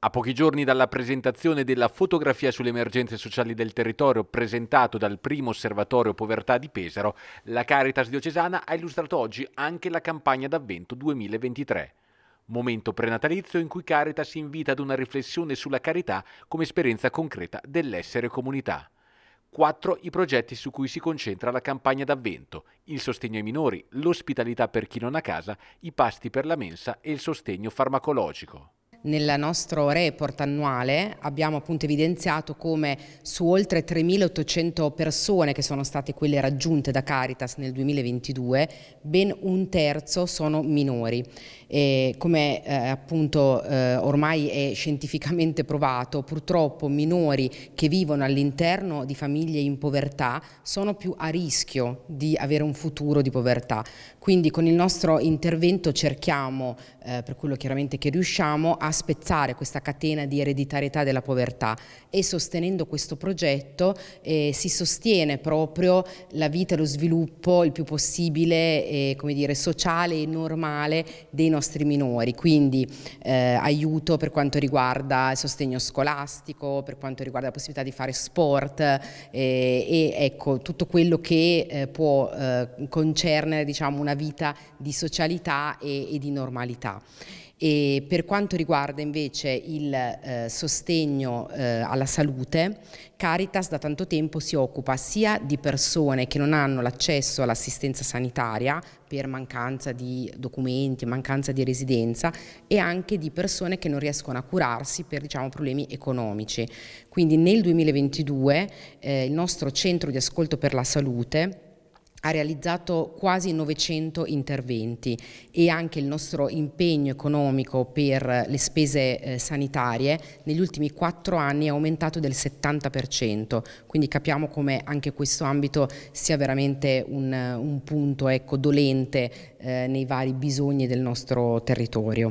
A pochi giorni dalla presentazione della fotografia sulle emergenze sociali del territorio presentato dal primo osservatorio povertà di Pesaro, la Caritas diocesana ha illustrato oggi anche la campagna d'avvento 2023. Momento prenatalizio in cui Caritas invita ad una riflessione sulla carità come esperienza concreta dell'essere comunità. Quattro i progetti su cui si concentra la campagna d'avvento, il sostegno ai minori, l'ospitalità per chi non ha casa, i pasti per la mensa e il sostegno farmacologico. Nel nostro report annuale abbiamo appunto evidenziato come su oltre 3.800 persone che sono state quelle raggiunte da Caritas nel 2022, ben un terzo sono minori. E come eh, appunto eh, ormai è scientificamente provato, purtroppo minori che vivono all'interno di famiglie in povertà sono più a rischio di avere un futuro di povertà. Quindi con il nostro intervento cerchiamo, eh, per quello chiaramente che riusciamo, a a spezzare questa catena di ereditarietà della povertà e sostenendo questo progetto eh, si sostiene proprio la vita e lo sviluppo il più possibile eh, dire, sociale e normale dei nostri minori, quindi eh, aiuto per quanto riguarda il sostegno scolastico, per quanto riguarda la possibilità di fare sport eh, e ecco, tutto quello che eh, può eh, concernere diciamo, una vita di socialità e, e di normalità. E per quanto riguarda invece il eh, sostegno eh, alla salute, Caritas da tanto tempo si occupa sia di persone che non hanno l'accesso all'assistenza sanitaria per mancanza di documenti, mancanza di residenza e anche di persone che non riescono a curarsi per diciamo, problemi economici. Quindi nel 2022 eh, il nostro centro di ascolto per la salute ha realizzato quasi 900 interventi e anche il nostro impegno economico per le spese eh, sanitarie negli ultimi quattro anni è aumentato del 70%, quindi capiamo come anche questo ambito sia veramente un, un punto ecco, dolente eh, nei vari bisogni del nostro territorio.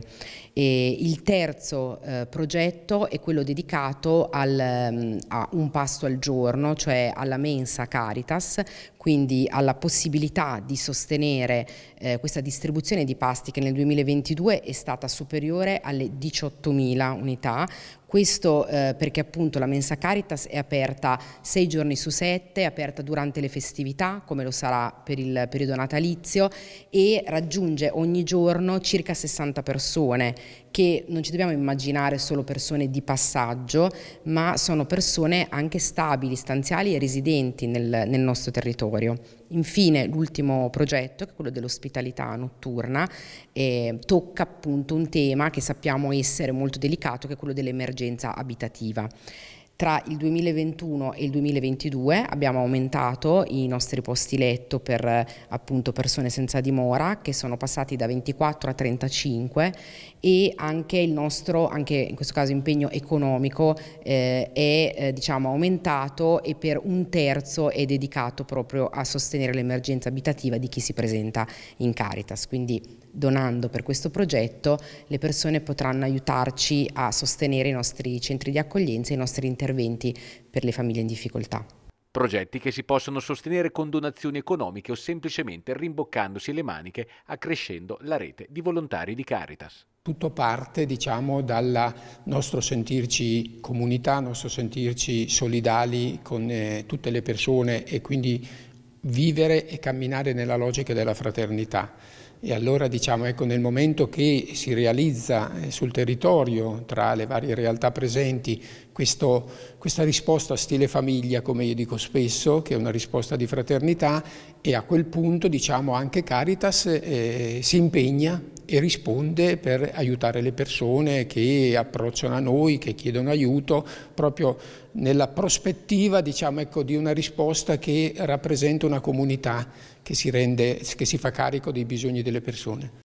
E il terzo eh, progetto è quello dedicato al, mm, a un pasto al giorno, cioè alla mensa Caritas, quindi alla possibilità di sostenere eh, questa distribuzione di pasti che nel 2022 è stata superiore alle 18.000 unità, questo eh, perché appunto la mensa Caritas è aperta sei giorni su sette, è aperta durante le festività, come lo sarà per il periodo natalizio, e raggiunge ogni giorno circa 60 persone che non ci dobbiamo immaginare solo persone di passaggio, ma sono persone anche stabili, stanziali e residenti nel, nel nostro territorio. Infine l'ultimo progetto, che è quello dell'ospitalità notturna, eh, tocca appunto un tema che sappiamo essere molto delicato, che è quello dell'emergenza l'emergenza abitativa. Tra il 2021 e il 2022 abbiamo aumentato i nostri posti letto per appunto, persone senza dimora che sono passati da 24 a 35 e anche il nostro, anche in questo caso impegno economico, eh, è eh, diciamo, aumentato e per un terzo è dedicato proprio a sostenere l'emergenza abitativa di chi si presenta in Caritas. Quindi donando per questo progetto le persone potranno aiutarci a sostenere i nostri centri di accoglienza e i nostri interventi per le famiglie in difficoltà. Progetti che si possono sostenere con donazioni economiche o semplicemente rimboccandosi le maniche, accrescendo la rete di volontari di Caritas. Tutto parte diciamo, dal nostro sentirci comunità, nostro sentirci solidali con eh, tutte le persone e quindi vivere e camminare nella logica della fraternità. E allora diciamo, ecco, nel momento che si realizza eh, sul territorio, tra le varie realtà presenti, questo, questa risposta a stile famiglia, come io dico spesso, che è una risposta di fraternità, e a quel punto, diciamo, anche Caritas eh, si impegna e risponde per aiutare le persone che approcciano a noi, che chiedono aiuto, proprio nella prospettiva diciamo, ecco, di una risposta che rappresenta una comunità che si, rende, che si fa carico dei bisogni delle persone.